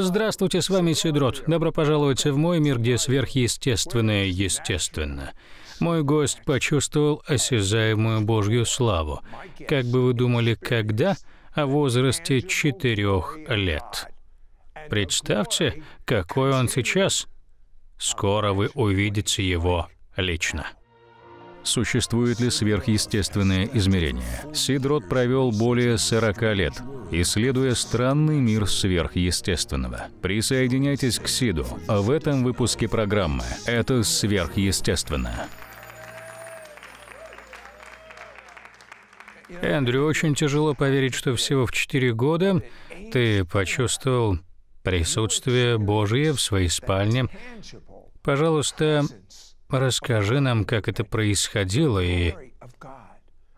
Здравствуйте, с вами Сидрот. Добро пожаловать в мой мир, где сверхъестественное естественно. Мой гость почувствовал осязаемую Божью славу. Как бы вы думали, когда? О возрасте четырех лет. Представьте, какой он сейчас. Скоро вы увидите его лично существует ли сверхъестественное измерение. Сидрот провел более 40 лет, исследуя странный мир сверхъестественного. Присоединяйтесь к Сиду а в этом выпуске программы «Это сверхъестественно». Эндрю, очень тяжело поверить, что всего в 4 года ты почувствовал присутствие Божие в своей спальне. Пожалуйста, Расскажи нам, как это происходило и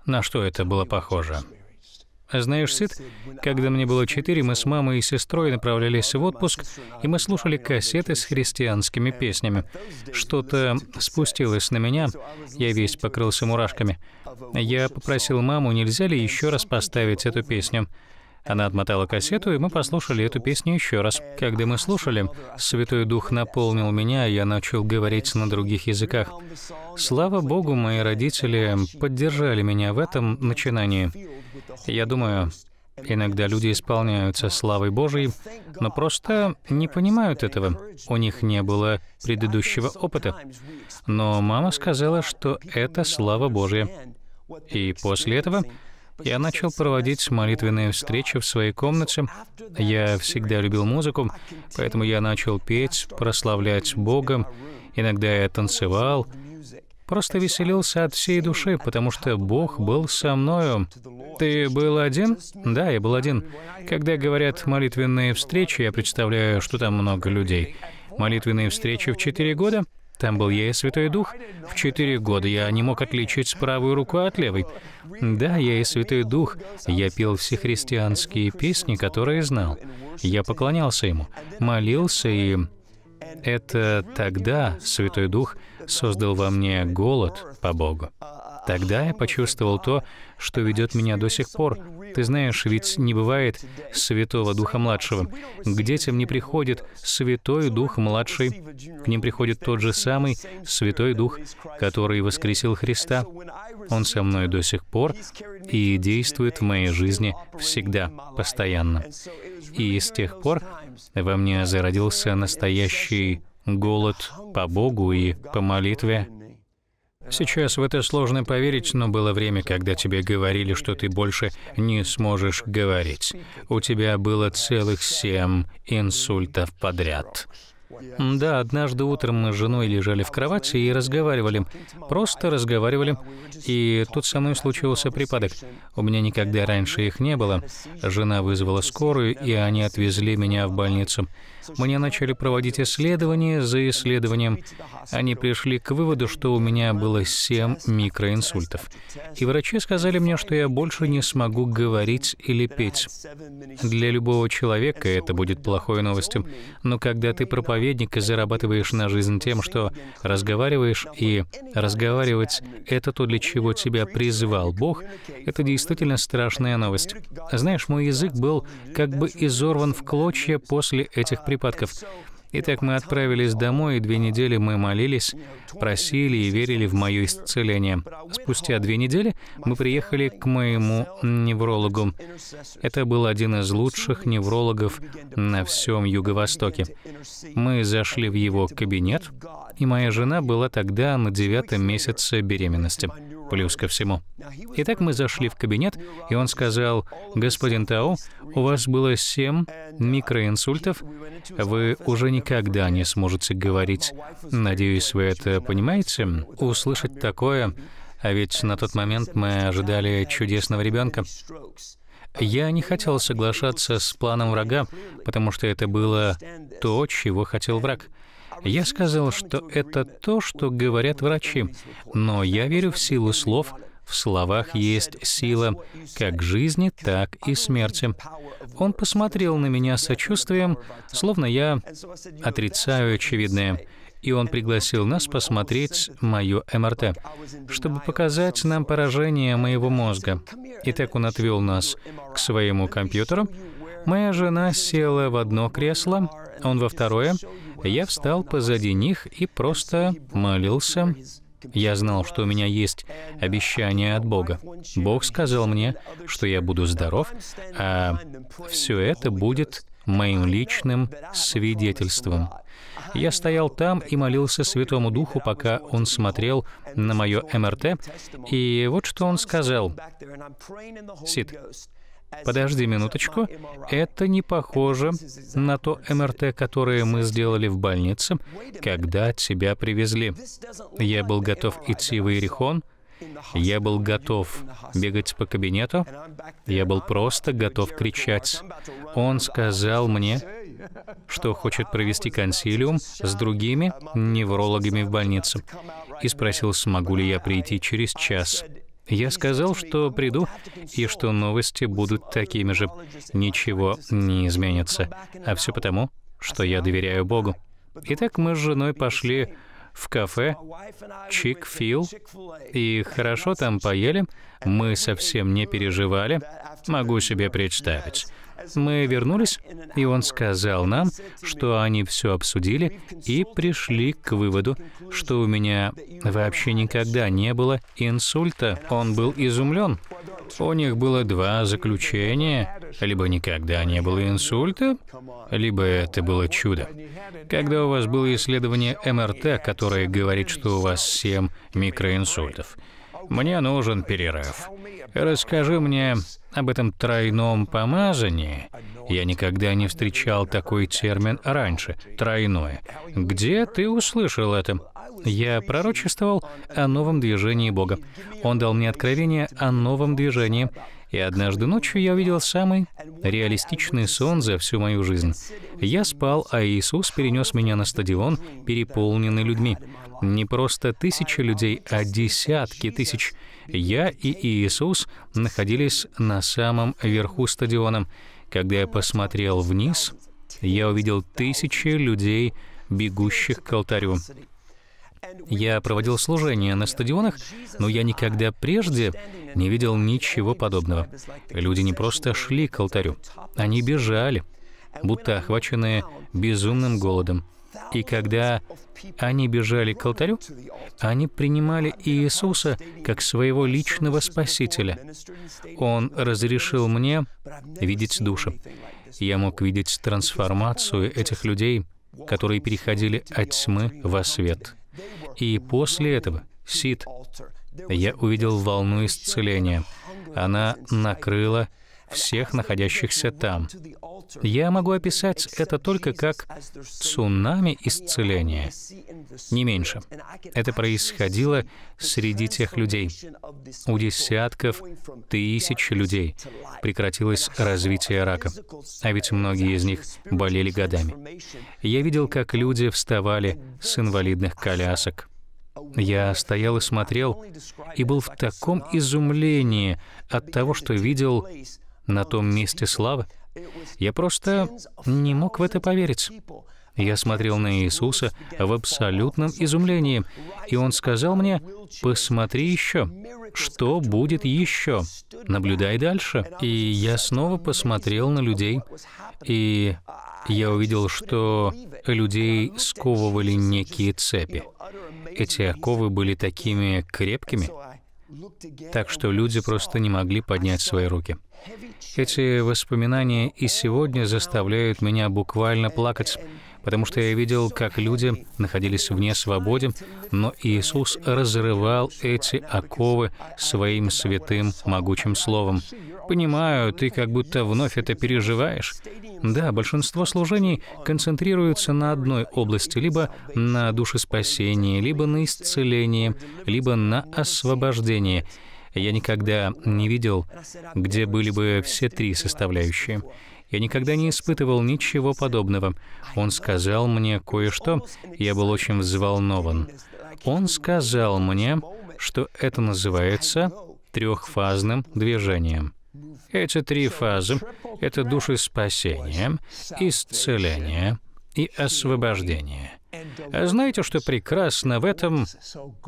на что это было похоже. Знаешь, Сид, когда мне было четыре, мы с мамой и сестрой направлялись в отпуск, и мы слушали кассеты с христианскими песнями. Что-то спустилось на меня, я весь покрылся мурашками. Я попросил маму, нельзя ли еще раз поставить эту песню. Она отмотала кассету, и мы послушали эту песню еще раз. Когда мы слушали, Святой Дух наполнил меня, и я начал говорить на других языках. Слава Богу, мои родители поддержали меня в этом начинании. Я думаю, Иногда люди исполняются славой Божией, но просто не понимают этого. У них не было предыдущего опыта. Но мама сказала, что это слава Божья. И после этого я начал проводить молитвенные встречи в своей комнате. Я всегда любил музыку, поэтому я начал петь, прославлять Бога. Иногда я танцевал, просто веселился от всей души, потому что Бог был со мною. Ты был один? Да, я был один. Когда говорят «молитвенные встречи», я представляю, что там много людей. Молитвенные встречи в четыре года — там был я и Святой Дух. В четыре года я не мог отличить правую руку от левой. Да, я и Святой Дух. Я пел все христианские песни, которые знал. Я поклонялся Ему, молился, и это тогда Святой Дух создал во мне голод по Богу. Тогда я почувствовал то, что ведет меня до сих пор. Ты знаешь, ведь не бывает Святого Духа Младшего. К детям не приходит Святой Дух Младший. К ним приходит тот же самый Святой Дух, который воскресил Христа. Он со мной до сих пор и действует в моей жизни всегда, постоянно. И с тех пор во мне зародился настоящий голод по Богу и по молитве Сейчас в это сложно поверить, но было время, когда тебе говорили, что ты больше не сможешь говорить. У тебя было целых семь инсультов подряд. Да, однажды утром мы с женой лежали в кровати и разговаривали. Просто разговаривали. И тут со мной случился припадок. У меня никогда раньше их не было. Жена вызвала скорую, и они отвезли меня в больницу. Мне начали проводить исследования за исследованием. Они пришли к выводу, что у меня было 7 микроинсультов. И врачи сказали мне, что я больше не смогу говорить или петь. Для любого человека это будет плохой новостью. Но когда ты проповедуешь, проповедник и зарабатываешь на жизнь тем, что разговариваешь, и разговаривать — это то, для чего тебя призвал Бог, это действительно страшная новость. Знаешь, мой язык был как бы изорван в клочья после этих припадков. Итак, мы отправились домой, и две недели мы молились, просили и верили в мое исцеление. Спустя две недели мы приехали к моему неврологу. Это был один из лучших неврологов на всем Юго-Востоке. Мы зашли в его кабинет, и моя жена была тогда на девятом месяце беременности, плюс ко всему. Итак, мы зашли в кабинет, и он сказал, «Господин Тао, у вас было семь микроинсультов, вы уже не никогда не сможете говорить. Надеюсь, вы это понимаете. Услышать такое, а ведь на тот момент мы ожидали чудесного ребенка. Я не хотел соглашаться с планом врага, потому что это было то, чего хотел враг. Я сказал, что это то, что говорят врачи, но я верю в силу слов, в словах есть сила как жизни, так и смерти. Он посмотрел на меня с сочувствием, словно я отрицаю очевидное. И он пригласил нас посмотреть мою МРТ, чтобы показать нам поражение моего мозга. Итак, он отвел нас к своему компьютеру. Моя жена села в одно кресло, он во второе. Я встал позади них и просто молился я знал, что у меня есть обещание от Бога. Бог сказал мне, что я буду здоров, а все это будет моим личным свидетельством. Я стоял там и молился Святому Духу, пока он смотрел на мое МРТ, и вот что он сказал. «Сид, Подожди минуточку. Это не похоже на то МРТ, которое мы сделали в больнице, когда тебя привезли. Я был готов идти в Иерихон, я был готов бегать по кабинету, я был просто готов кричать. Он сказал мне, что хочет провести консилиум с другими неврологами в больнице, и спросил, смогу ли я прийти через час. Я сказал, что приду, и что новости будут такими же. Ничего не изменится. А все потому, что я доверяю Богу. Итак, мы с женой пошли в кафе Чикфил, и хорошо там поели, мы совсем не переживали, могу себе представить. Мы вернулись, и он сказал нам, что они все обсудили и пришли к выводу, что у меня вообще никогда не было инсульта. Он был изумлен. У них было два заключения. Либо никогда не было инсульта, либо это было чудо. Когда у вас было исследование МРТ, которое говорит, что у вас 7 микроинсультов, мне нужен перерыв. Расскажи мне об этом тройном помазании. Я никогда не встречал такой термин раньше — тройное. Где ты услышал это? Я пророчествовал о новом движении Бога. Он дал мне откровение о новом движении. И однажды ночью я увидел самый реалистичный сон за всю мою жизнь. Я спал, а Иисус перенес меня на стадион, переполненный людьми не просто тысячи людей, а десятки тысяч. Я и Иисус находились на самом верху стадиона. Когда я посмотрел вниз, я увидел тысячи людей, бегущих к алтарю. Я проводил служение на стадионах, но я никогда прежде не видел ничего подобного. Люди не просто шли к алтарю, они бежали, будто охваченные безумным голодом. И когда они бежали к алтарю, они принимали Иисуса как своего личного Спасителя. Он разрешил мне видеть души. Я мог видеть трансформацию этих людей, которые переходили от тьмы во свет. И после этого, Сид, я увидел волну исцеления. Она накрыла всех находящихся там. Я могу описать это только как цунами исцеления, не меньше. Это происходило среди тех людей. У десятков тысяч людей прекратилось развитие рака, а ведь многие из них болели годами. Я видел, как люди вставали с инвалидных колясок, я стоял и смотрел, и был в таком изумлении от того, что видел на том месте славы. Я просто не мог в это поверить. Я смотрел на Иисуса в абсолютном изумлении, и Он сказал мне, «Посмотри еще, что будет еще? Наблюдай дальше». И я снова посмотрел на людей, и я увидел, что людей сковывали некие цепи. Эти оковы были такими крепкими, так что люди просто не могли поднять свои руки. Эти воспоминания и сегодня заставляют меня буквально плакать, потому что я видел, как люди находились вне свободы, но Иисус разрывал эти оковы своим святым могучим словом. Понимаю, ты как будто вновь это переживаешь. Да, большинство служений концентрируются на одной области, либо на душе душеспасении, либо на исцелении, либо на освобождении — я никогда не видел, где были бы все три составляющие. Я никогда не испытывал ничего подобного. Он сказал мне кое-что, я был очень взволнован. Он сказал мне, что это называется трехфазным движением. Эти три фазы — это спасения, исцеления и освобождения. А знаете, что прекрасно в этом,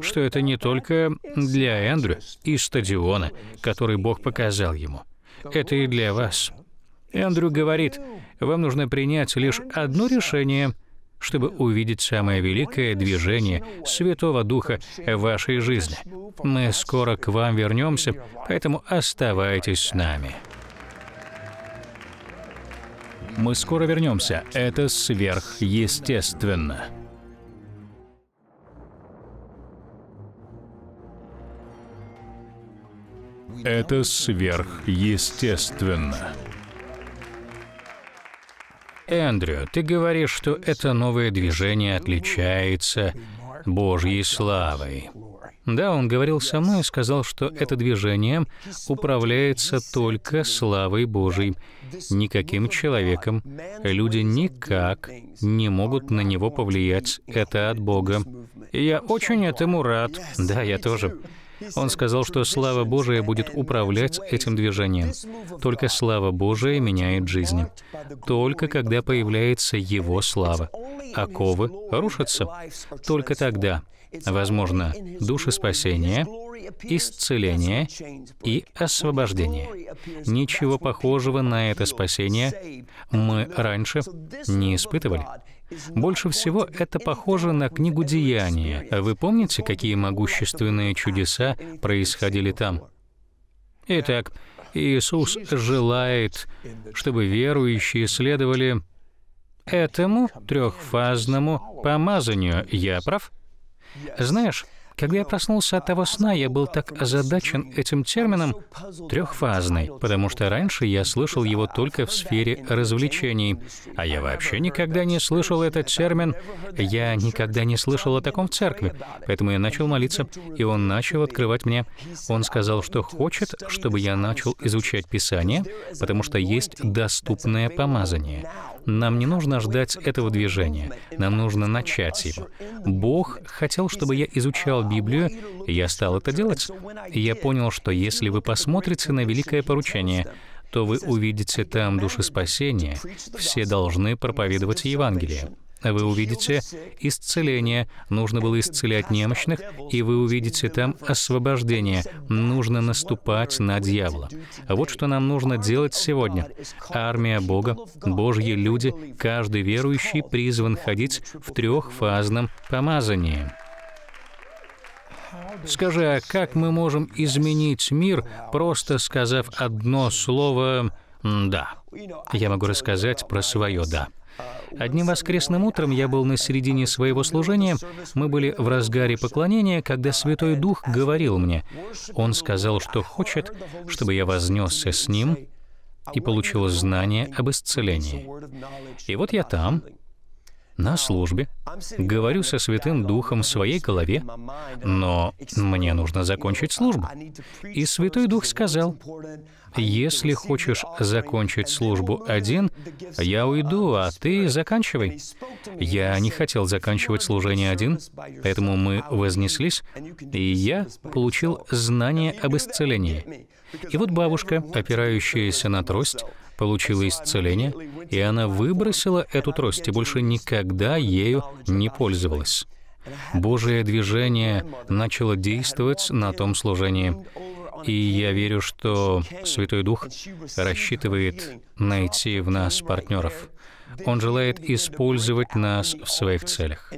что это не только для Эндрю и стадиона, который Бог показал ему. Это и для вас. Эндрю говорит, вам нужно принять лишь одно решение, чтобы увидеть самое великое движение Святого Духа в вашей жизни. Мы скоро к вам вернемся, поэтому оставайтесь с нами. Мы скоро вернемся. Это сверхъестественно. Это сверхъестественно. Эндрю, ты говоришь, что это новое движение отличается Божьей славой. Да, он говорил со мной и сказал, что это движение управляется только славой Божьей, никаким человеком. Люди никак не могут на него повлиять. Это от Бога. И я очень этому рад. Да, я тоже. Он сказал, что слава Божия будет управлять этим движением. Только слава Божия меняет жизни. Только когда появляется Его слава. Оковы а рушатся. Только тогда возможно души спасения, исцеление и освобождение. Ничего похожего на это спасение мы раньше не испытывали. Больше всего это похоже на книгу «Деяния». Вы помните, какие могущественные чудеса происходили там? Итак, Иисус желает, чтобы верующие следовали этому трехфазному помазанию. Я прав? Знаешь, когда я проснулся от того сна, я был так озадачен этим термином «трехфазный», потому что раньше я слышал его только в сфере развлечений, а я вообще никогда не слышал этот термин, я никогда не слышал о таком в церкви, поэтому я начал молиться, и он начал открывать мне. Он сказал, что хочет, чтобы я начал изучать Писание, потому что есть доступное помазание. Нам не нужно ждать этого движения, нам нужно начать его. Бог хотел, чтобы я изучал читал Библию, я стал это делать. Я понял, что если вы посмотрите на великое поручение, то вы увидите там души спасения. Все должны проповедовать Евангелие. Вы увидите исцеление, нужно было исцелять немощных, и вы увидите там освобождение, нужно наступать на дьявола. Вот что нам нужно делать сегодня. Армия Бога, Божьи люди, каждый верующий призван ходить в трехфазном помазании. Скажи, а как мы можем изменить мир, просто сказав одно слово «да»? Я могу рассказать про свое «да». Одним воскресным утром я был на середине своего служения. Мы были в разгаре поклонения, когда Святой Дух говорил мне. Он сказал, что хочет, чтобы я вознесся с Ним и получил знание об исцелении. И вот я там, на службе, говорю со Святым Духом в своей голове, но мне нужно закончить службу. И Святой Дух сказал, если хочешь закончить службу один, я уйду, а ты заканчивай. Я не хотел заканчивать служение один, поэтому мы вознеслись, и я получил знание об исцелении. И вот бабушка, опирающаяся на трость, получила исцеление, и она выбросила эту трость и больше никогда ею не пользовалась. Божие движение начало действовать на том служении. И я верю, что Святой Дух рассчитывает найти в нас партнеров. Он желает использовать нас в своих целях.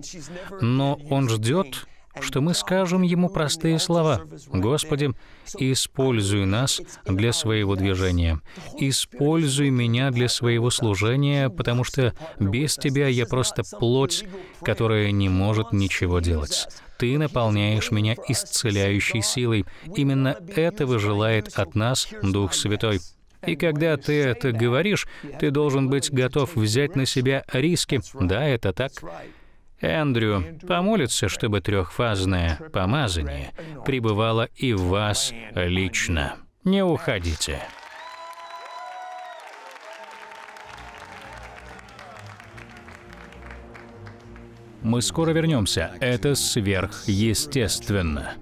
Но Он ждет, что мы скажем Ему простые слова. «Господи, используй нас для своего движения. Используй меня для своего служения, потому что без Тебя я просто плоть, которая не может ничего делать. Ты наполняешь меня исцеляющей силой. Именно этого желает от нас Дух Святой». И когда ты это говоришь, ты должен быть готов взять на себя риски. Да, это так. Эндрю помолится, чтобы трехфазное помазание пребывало и в вас лично. Не уходите. Мы скоро вернемся. Это сверхъестественно.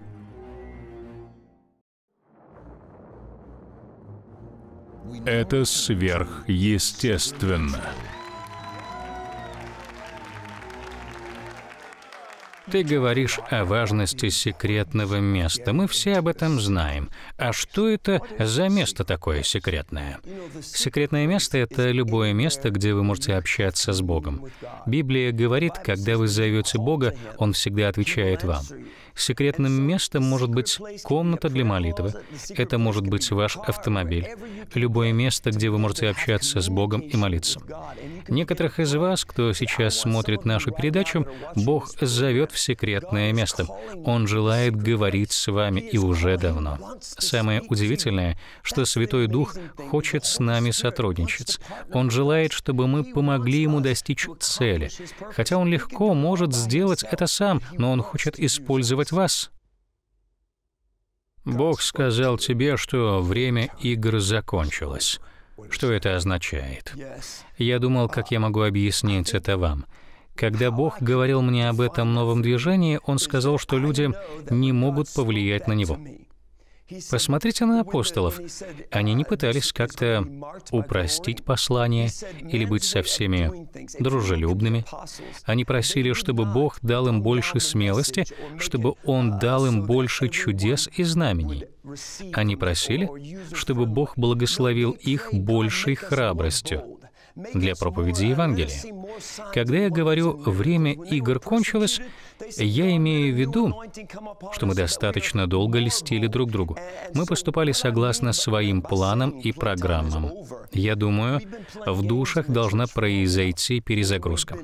Это сверхъестественно. Ты говоришь о важности секретного места. Мы все об этом знаем. А что это за место такое секретное? Секретное место — это любое место, где вы можете общаться с Богом. Библия говорит, когда вы зовете Бога, Он всегда отвечает вам. Секретным местом может быть комната для молитвы. Это может быть ваш автомобиль. Любое место, где вы можете общаться с Богом и молиться. Некоторых из вас, кто сейчас смотрит нашу передачу, Бог зовет в секретное место. Он желает говорить с вами и уже давно. Самое удивительное, что Святой Дух хочет с нами сотрудничать. Он желает, чтобы мы помогли ему достичь цели. Хотя он легко может сделать это сам, но он хочет использовать наказывать вас. Бог сказал тебе, что время игр закончилось. Что это означает? Я думал, как я могу объяснить это вам. Когда Бог говорил мне об этом новом движении, Он сказал, что люди не могут повлиять на него. Посмотрите на апостолов. Они не пытались как-то упростить послание или быть со всеми дружелюбными. Они просили, чтобы Бог дал им больше смелости, чтобы Он дал им больше чудес и знамений. Они просили, чтобы Бог благословил их большей храбростью для проповеди Евангелия. Когда я говорю «время игр кончилось», я имею в виду, что мы достаточно долго листили друг другу. Мы поступали согласно своим планам и программам. Я думаю, в душах должна произойти перезагрузка.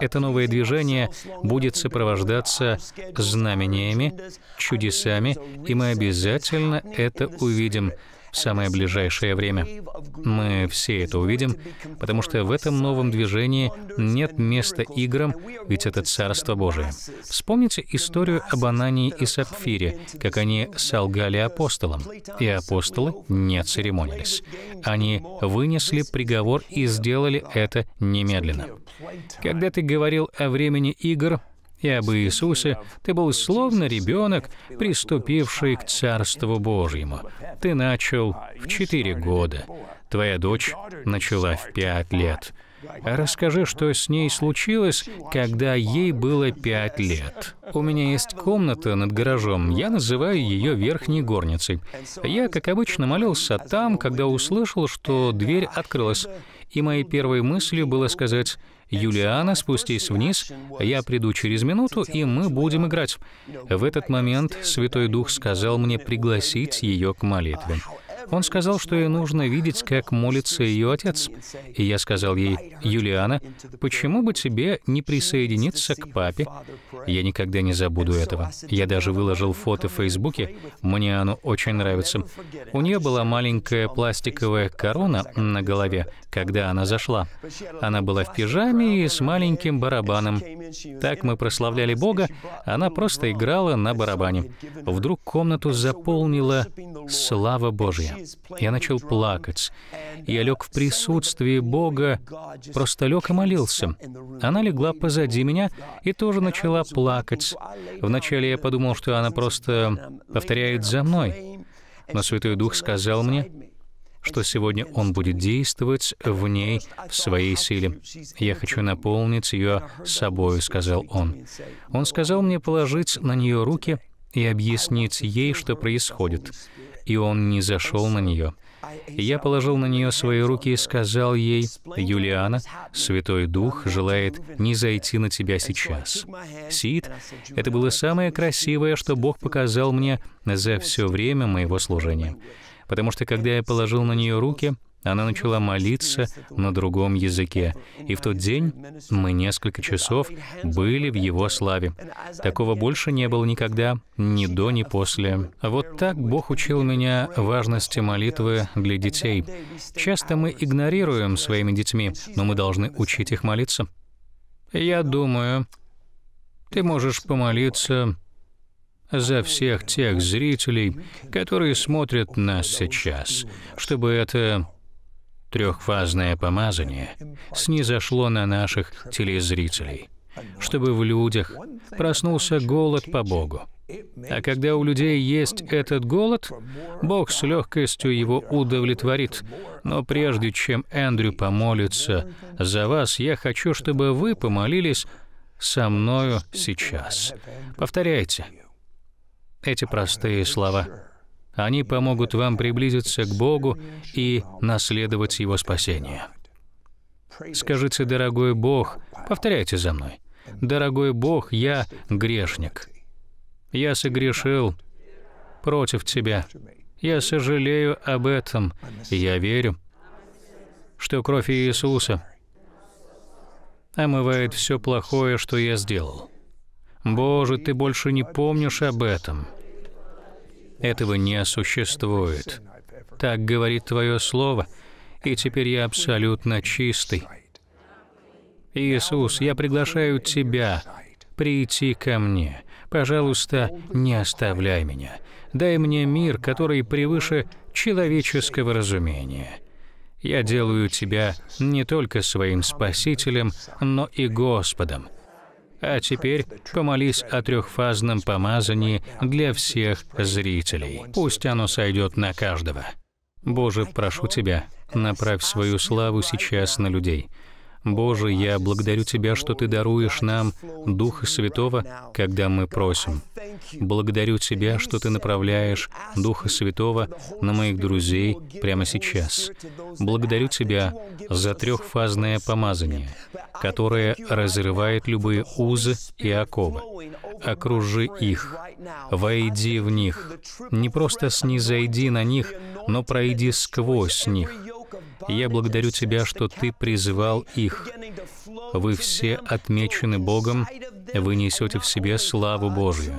Это новое движение будет сопровождаться знамениями, чудесами, и мы обязательно это увидим — в самое ближайшее время. Мы все это увидим, потому что в этом новом движении нет места играм, ведь это Царство Божие. Вспомните историю об Анании и Сапфире, как они солгали апостолам, и апостолы не церемонились. Они вынесли приговор и сделали это немедленно. Когда ты говорил о времени игр, и об Иисусе, ты был словно ребенок, приступивший к Царству Божьему. Ты начал в четыре года. Твоя дочь начала в пять лет. Расскажи, что с ней случилось, когда ей было пять лет. У меня есть комната над гаражом, я называю ее верхней горницей. Я, как обычно, молился там, когда услышал, что дверь открылась, и моей первой мыслью было сказать «Юлиана, спустись вниз, я приду через минуту, и мы будем играть». В этот момент Святой Дух сказал мне пригласить ее к молитве. Он сказал, что ей нужно видеть, как молится ее отец. И я сказал ей, «Юлиана, почему бы тебе не присоединиться к папе?» Я никогда не забуду этого. Я даже выложил фото в Фейсбуке. Мне оно очень нравится. У нее была маленькая пластиковая корона на голове, когда она зашла. Она была в пижаме и с маленьким барабаном. Так мы прославляли Бога, она просто играла на барабане. Вдруг комнату заполнила слава Божья. Я начал плакать. Я лег в присутствии Бога, просто лег и молился. Она легла позади меня и тоже начала плакать. Вначале я подумал, что она просто повторяет за мной. Но Святой Дух сказал мне, что сегодня Он будет действовать в ней, в своей силе. «Я хочу наполнить ее собою», — сказал Он. Он сказал мне положить на нее руки и объяснить ей, что происходит. И Он не зашел на нее. Я положил на нее свои руки и сказал ей, «Юлиана, Святой Дух желает не зайти на тебя сейчас». Сид, это было самое красивое, что Бог показал мне за все время моего служения потому что когда я положил на нее руки, она начала молиться на другом языке. И в тот день мы несколько часов были в его славе. Такого больше не было никогда, ни до, ни после. Вот так Бог учил меня важности молитвы для детей. Часто мы игнорируем своими детьми, но мы должны учить их молиться. Я думаю, ты можешь помолиться за всех тех зрителей, которые смотрят нас сейчас, чтобы это трехфазное помазание снизошло на наших телезрителей, чтобы в людях проснулся голод по Богу. А когда у людей есть этот голод, Бог с легкостью его удовлетворит. Но прежде чем Эндрю помолится за вас, я хочу, чтобы вы помолились со мною сейчас. Повторяйте. Эти простые слова. Они помогут вам приблизиться к Богу и наследовать Его спасение. Скажите, дорогой Бог, повторяйте за мной. Дорогой Бог, я грешник. Я согрешил против Тебя. Я сожалею об этом. Я верю, что кровь Иисуса омывает все плохое, что я сделал. Боже, ты больше не помнишь об этом. Этого не существует. Так говорит твое слово, и теперь я абсолютно чистый. Иисус, я приглашаю тебя прийти ко мне. Пожалуйста, не оставляй меня. Дай мне мир, который превыше человеческого разумения. Я делаю тебя не только своим Спасителем, но и Господом, а теперь помолись о трехфазном помазании для всех зрителей. Пусть оно сойдет на каждого. Боже, прошу Тебя, направь свою славу сейчас на людей. Боже, я благодарю Тебя, что Ты даруешь нам Духа Святого, когда мы просим. Благодарю Тебя, что Ты направляешь Духа Святого на моих друзей прямо сейчас. Благодарю Тебя за трехфазное помазание, которое разрывает любые узы и оковы. Окружи их, войди в них. Не просто снизойди на них, но пройди сквозь них я благодарю Тебя, что Ты призвал их. Вы все отмечены Богом, вы несете в себе славу Божию.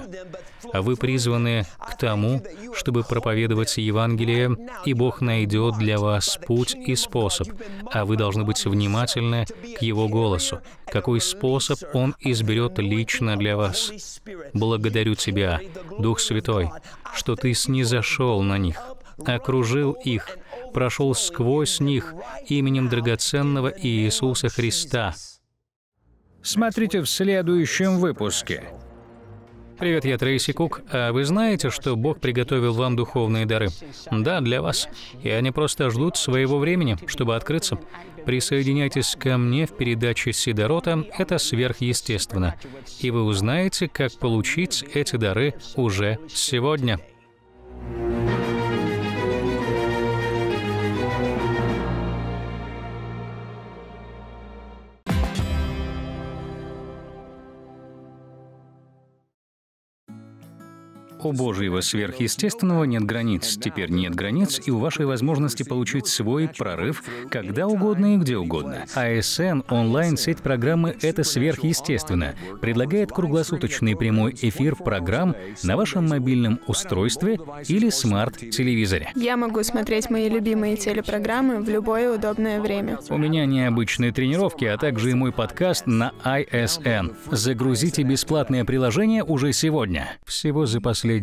А вы призваны к тому, чтобы проповедовать Евангелие, и Бог найдет для вас путь и способ, а вы должны быть внимательны к Его голосу, какой способ Он изберет лично для вас. Благодарю Тебя, Дух Святой, что Ты снизошел на них, окружил их прошел сквозь них именем драгоценного Иисуса Христа. Смотрите в следующем выпуске. Привет, я Трейси Кук. А вы знаете, что Бог приготовил вам духовные дары? Да, для вас. И они просто ждут своего времени, чтобы открыться. Присоединяйтесь ко мне в передаче Сидорота «Это сверхъестественно», и вы узнаете, как получить эти дары уже сегодня. Божьего сверхъестественного нет границ. Теперь нет границ и у вашей возможности получить свой прорыв когда угодно и где угодно. ASN, а онлайн-сеть программы «Это сверхъестественно» предлагает круглосуточный прямой эфир программ на вашем мобильном устройстве или смарт-телевизоре. Я могу смотреть мои любимые телепрограммы в любое удобное время. У меня необычные тренировки, а также и мой подкаст на ISN. А Загрузите бесплатное приложение уже сегодня. Всего за последние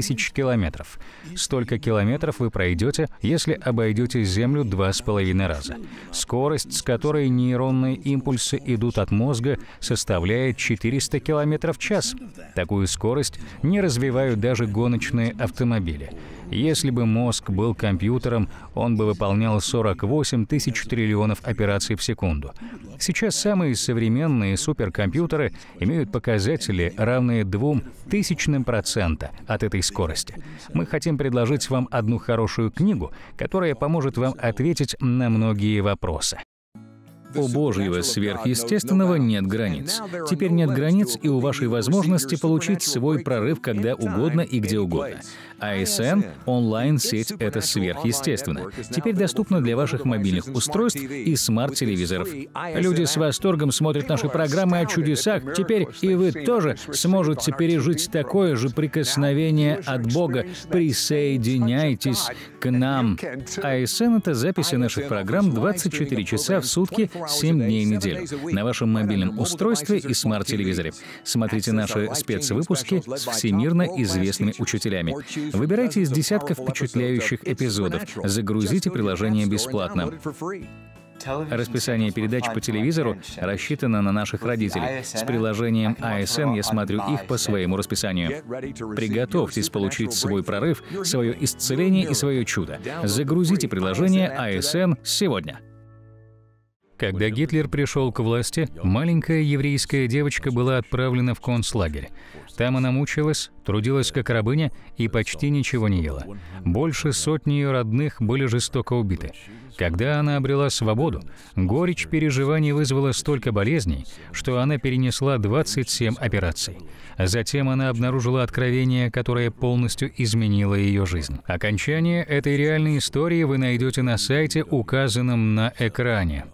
тысяч километров. Столько километров вы пройдете, если обойдете Землю два с половиной раза. Скорость, с которой нейронные импульсы идут от мозга, составляет 400 километров в час. Такую скорость не развивают даже гоночные автомобили. Если бы мозг был компьютером, он бы выполнял 48 тысяч триллионов операций в секунду. Сейчас самые современные суперкомпьютеры имеют показатели, равные двум тысячным процента от этой скорости. Мы хотим предложить вам одну хорошую книгу, которая поможет вам ответить на многие вопросы. У Божьего сверхъестественного нет границ. Теперь нет границ и у вашей возможности получить свой прорыв когда угодно и где угодно. ASN а – онлайн-сеть — это сверхъестественно. Теперь доступно для ваших мобильных устройств и смарт-телевизоров. Люди с восторгом смотрят наши программы о чудесах. Теперь и вы тоже сможете пережить такое же прикосновение от Бога. Присоединяйтесь к нам. ASN а — это записи наших программ 24 часа в сутки, 7 дней в неделю на вашем мобильном устройстве и смарт-телевизоре. Смотрите наши спецвыпуски с всемирно известными учителями. Выбирайте из десятков впечатляющих эпизодов, загрузите приложение бесплатно. Расписание передач по телевизору рассчитано на наших родителей. С приложением ASN а я смотрю их по своему расписанию. Приготовьтесь получить свой прорыв, свое исцеление и свое чудо. Загрузите приложение ASN а сегодня. Когда Гитлер пришел к власти, маленькая еврейская девочка была отправлена в концлагерь. Там она мучилась, трудилась как рабыня и почти ничего не ела. Больше сотни ее родных были жестоко убиты. Когда она обрела свободу, горечь переживаний вызвала столько болезней, что она перенесла 27 операций. Затем она обнаружила откровение, которое полностью изменило ее жизнь. Окончание этой реальной истории вы найдете на сайте, указанном на экране.